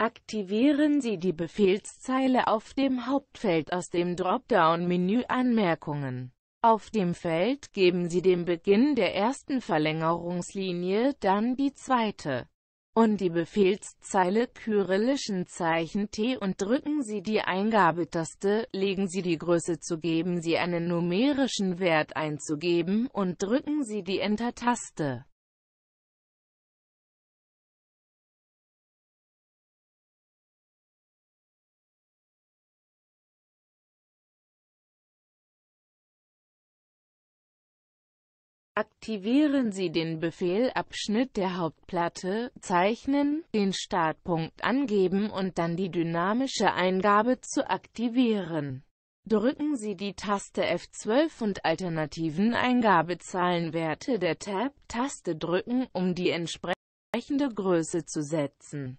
Aktivieren Sie die Befehlszeile auf dem Hauptfeld aus dem Dropdown-Menü Anmerkungen. Auf dem Feld geben Sie den Beginn der ersten Verlängerungslinie, dann die zweite und die Befehlszeile kyrillischen Zeichen T und drücken Sie die Eingabetaste, legen Sie die Größe zu geben Sie einen numerischen Wert einzugeben und drücken Sie die Enter-Taste. Aktivieren Sie den Befehl Abschnitt der Hauptplatte, zeichnen, den Startpunkt angeben und dann die dynamische Eingabe zu aktivieren. Drücken Sie die Taste F12 und alternativen Eingabezahlenwerte der Tab-Taste drücken, um die entsprechende Größe zu setzen.